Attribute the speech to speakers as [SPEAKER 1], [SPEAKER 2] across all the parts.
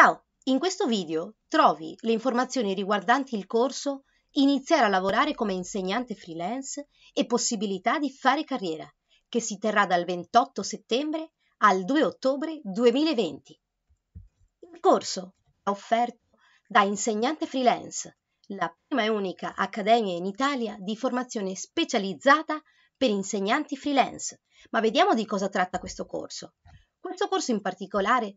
[SPEAKER 1] Ciao, in questo video trovi le informazioni riguardanti il corso Iniziare a lavorare come insegnante freelance e possibilità di fare carriera, che si terrà dal 28 settembre al 2 ottobre 2020. Il corso è offerto da Insegnante Freelance, la prima e unica accademia in Italia di formazione specializzata per insegnanti freelance. Ma vediamo di cosa tratta questo corso. Questo corso in particolare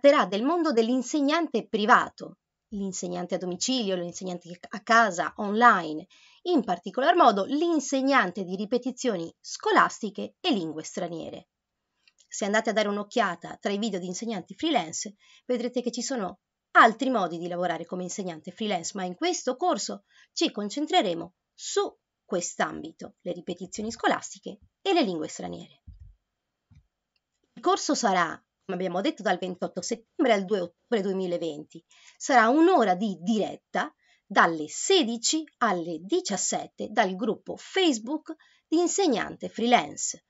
[SPEAKER 1] tratterà del mondo dell'insegnante privato, l'insegnante a domicilio, l'insegnante a casa, online, in particolar modo l'insegnante di ripetizioni scolastiche e lingue straniere. Se andate a dare un'occhiata tra i video di insegnanti freelance, vedrete che ci sono altri modi di lavorare come insegnante freelance, ma in questo corso ci concentreremo su quest'ambito, le ripetizioni scolastiche e le lingue straniere. Il corso sarà come abbiamo detto, dal 28 settembre al 2 ottobre 2020. Sarà un'ora di diretta dalle 16 alle 17 dal gruppo Facebook di insegnante freelance.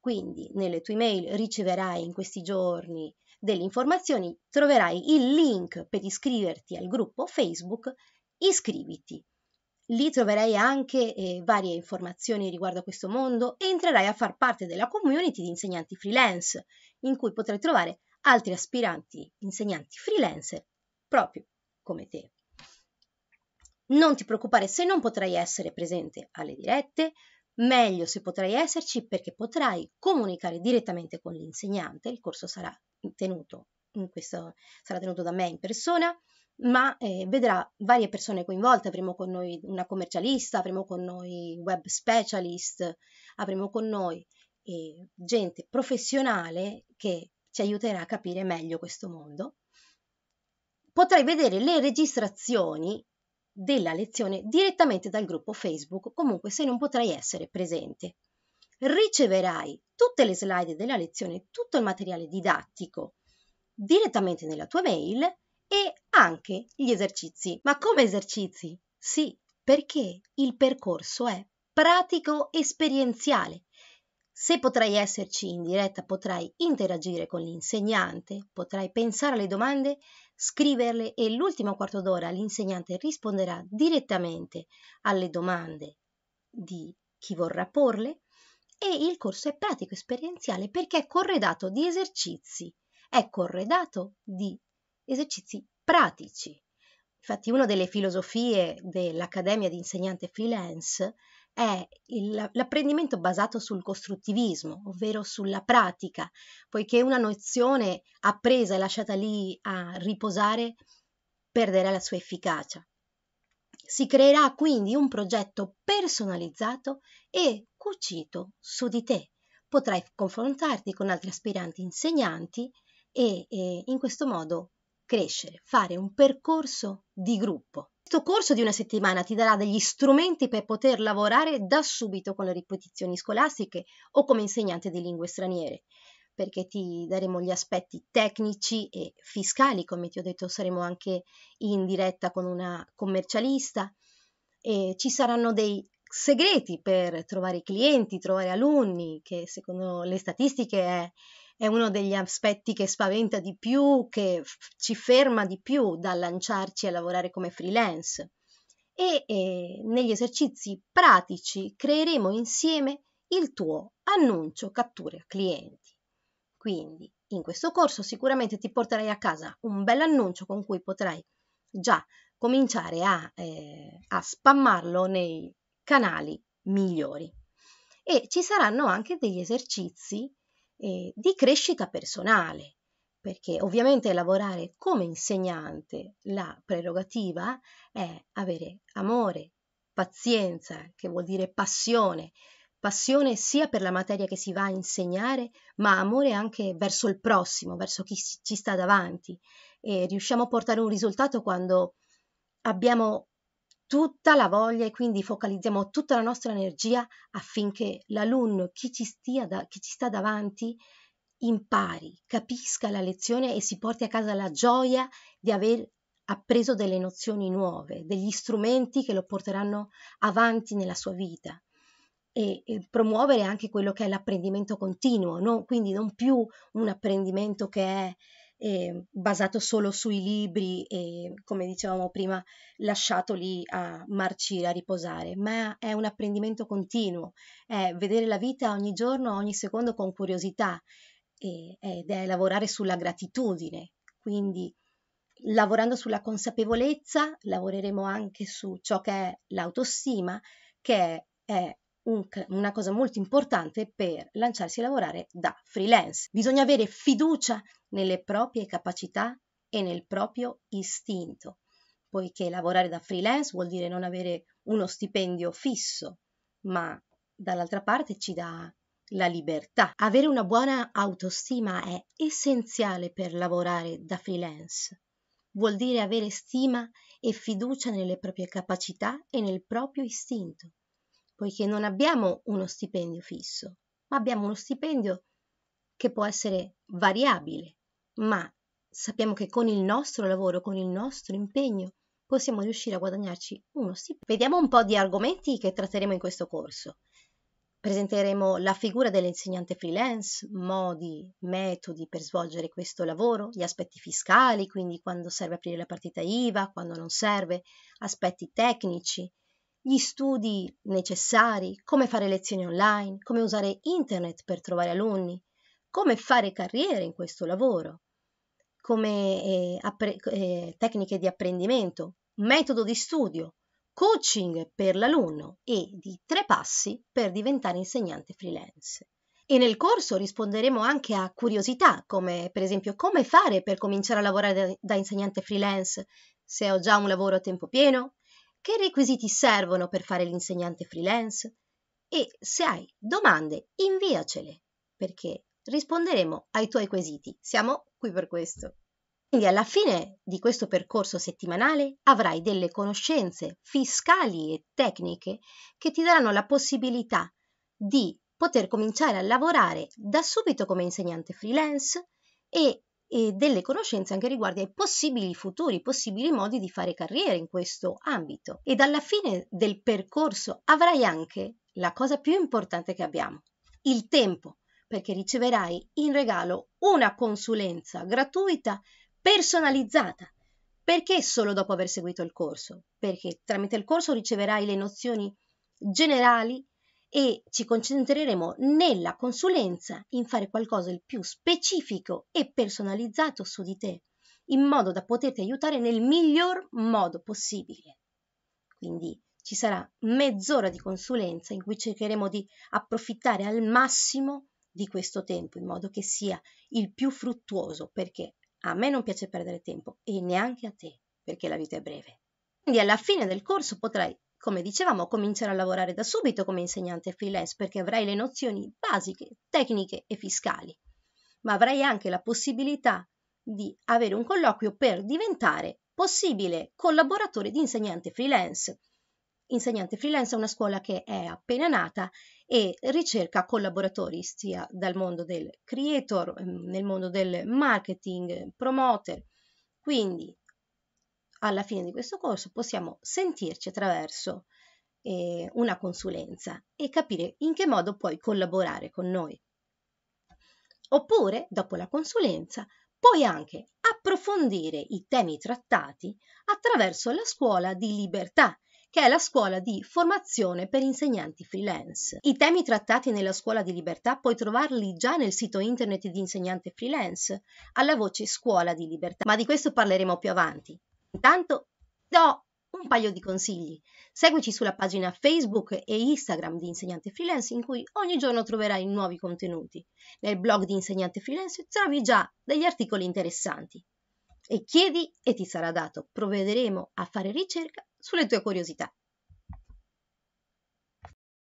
[SPEAKER 1] Quindi nelle tue mail riceverai in questi giorni delle informazioni, troverai il link per iscriverti al gruppo Facebook, iscriviti. Lì troverai anche eh, varie informazioni riguardo a questo mondo e entrerai a far parte della community di insegnanti freelance in cui potrai trovare altri aspiranti insegnanti freelancer proprio come te. Non ti preoccupare se non potrai essere presente alle dirette, meglio se potrai esserci perché potrai comunicare direttamente con l'insegnante, il corso sarà tenuto, questo, sarà tenuto da me in persona, ma eh, vedrà varie persone coinvolte, avremo con noi una commercialista, avremo con noi web specialist, avremo con noi eh, gente professionale che ci aiuterà a capire meglio questo mondo. Potrai vedere le registrazioni della lezione direttamente dal gruppo Facebook, comunque se non potrai essere presente. Riceverai tutte le slide della lezione, tutto il materiale didattico direttamente nella tua mail e anche gli esercizi. Ma come esercizi? Sì, perché il percorso è pratico esperienziale. Se potrai esserci in diretta, potrai interagire con l'insegnante, potrai pensare alle domande, scriverle e l'ultimo quarto d'ora l'insegnante risponderà direttamente alle domande di chi vorrà porle e il corso è pratico esperienziale perché è corredato di esercizi, è corredato di esercizi pratici. Infatti una delle filosofie dell'Accademia di Insegnante Freelance è il, l'apprendimento basato sul costruttivismo, ovvero sulla pratica, poiché una nozione appresa e lasciata lì a riposare perderà la sua efficacia. Si creerà quindi un progetto personalizzato e cucito su di te. Potrai confrontarti con altri aspiranti insegnanti e, e in questo modo crescere, fare un percorso di gruppo. Questo corso di una settimana ti darà degli strumenti per poter lavorare da subito con le ripetizioni scolastiche o come insegnante di lingue straniere, perché ti daremo gli aspetti tecnici e fiscali, come ti ho detto saremo anche in diretta con una commercialista e ci saranno dei segreti per trovare clienti, trovare alunni, che secondo le statistiche è è uno degli aspetti che spaventa di più, che ci ferma di più dal lanciarci a lavorare come freelance. E eh, negli esercizi pratici creeremo insieme il tuo annuncio cattura clienti. Quindi in questo corso sicuramente ti porterai a casa un bel annuncio con cui potrai già cominciare a, eh, a spammarlo nei canali migliori. E ci saranno anche degli esercizi eh, di crescita personale, perché ovviamente lavorare come insegnante la prerogativa è avere amore, pazienza, che vuol dire passione, passione sia per la materia che si va a insegnare, ma amore anche verso il prossimo, verso chi ci sta davanti. E riusciamo a portare un risultato quando abbiamo tutta la voglia e quindi focalizziamo tutta la nostra energia affinché l'alunno, chi ci, stia da, chi ci sta davanti, impari, capisca la lezione e si porti a casa la gioia di aver appreso delle nozioni nuove, degli strumenti che lo porteranno avanti nella sua vita e, e promuovere anche quello che è l'apprendimento continuo, no? quindi non più un apprendimento che è eh, basato solo sui libri e, come dicevamo prima, lasciato lì a marcire, a riposare, ma è un apprendimento continuo, è vedere la vita ogni giorno, ogni secondo con curiosità e, ed è lavorare sulla gratitudine. Quindi lavorando sulla consapevolezza lavoreremo anche su ciò che è l'autostima, che è, è un, una cosa molto importante per lanciarsi a lavorare da freelance. Bisogna avere fiducia nelle proprie capacità e nel proprio istinto, poiché lavorare da freelance vuol dire non avere uno stipendio fisso, ma dall'altra parte ci dà la libertà. Avere una buona autostima è essenziale per lavorare da freelance. Vuol dire avere stima e fiducia nelle proprie capacità e nel proprio istinto poiché non abbiamo uno stipendio fisso, ma abbiamo uno stipendio che può essere variabile, ma sappiamo che con il nostro lavoro, con il nostro impegno, possiamo riuscire a guadagnarci uno stipendio. Vediamo un po' di argomenti che tratteremo in questo corso. Presenteremo la figura dell'insegnante freelance, modi, metodi per svolgere questo lavoro, gli aspetti fiscali, quindi quando serve aprire la partita IVA, quando non serve, aspetti tecnici, gli studi necessari, come fare lezioni online, come usare internet per trovare alunni, come fare carriera in questo lavoro, come eh, appre- eh, tecniche di apprendimento, metodo di studio, coaching per l'alunno e di tre passi per diventare insegnante freelance. E nel corso risponderemo anche a curiosità, come per esempio come fare per cominciare a lavorare da, da insegnante freelance, se ho già un lavoro a tempo pieno, che requisiti servono per fare l'insegnante freelance e se hai domande inviacele perché risponderemo ai tuoi quesiti. Siamo qui per questo. Quindi alla fine di questo percorso settimanale avrai delle conoscenze fiscali e tecniche che ti daranno la possibilità di poter cominciare a lavorare da subito come insegnante freelance e e delle conoscenze anche riguardo ai possibili futuri, possibili modi di fare carriera in questo ambito. E alla fine del percorso avrai anche la cosa più importante che abbiamo, il tempo, perché riceverai in regalo una consulenza gratuita personalizzata. Perché solo dopo aver seguito il corso? Perché tramite il corso riceverai le nozioni generali e ci concentreremo nella consulenza in fare qualcosa di più specifico e personalizzato su di te, in modo da poterti aiutare nel miglior modo possibile. Quindi ci sarà mezz'ora di consulenza in cui cercheremo di approfittare al massimo di questo tempo in modo che sia il più fruttuoso perché a me non piace perdere tempo e neanche a te perché la vita è breve. Quindi alla fine del corso potrai come dicevamo, comincerò a lavorare da subito come insegnante freelance perché avrai le nozioni basiche, tecniche e fiscali, ma avrai anche la possibilità di avere un colloquio per diventare possibile collaboratore di insegnante freelance. Insegnante freelance è una scuola che è appena nata e ricerca collaboratori sia dal mondo del creator, mm, nel mondo del marketing, promoter. Quindi alla fine di questo corso possiamo sentirci attraverso eh, una consulenza e capire in che modo puoi collaborare con noi. Oppure, dopo la consulenza, puoi anche approfondire i temi trattati attraverso la scuola di libertà, che è la scuola di formazione per insegnanti freelance. I temi trattati nella scuola di libertà puoi trovarli già nel sito internet di insegnante freelance, alla voce scuola di libertà, ma di questo parleremo più avanti. Intanto ti do un paio di consigli. Seguici sulla pagina Facebook e Instagram di Insegnante Freelance in cui ogni giorno troverai nuovi contenuti. Nel blog di Insegnante Freelance trovi già degli articoli interessanti. E chiedi e ti sarà dato. Provvederemo a fare ricerca sulle tue curiosità.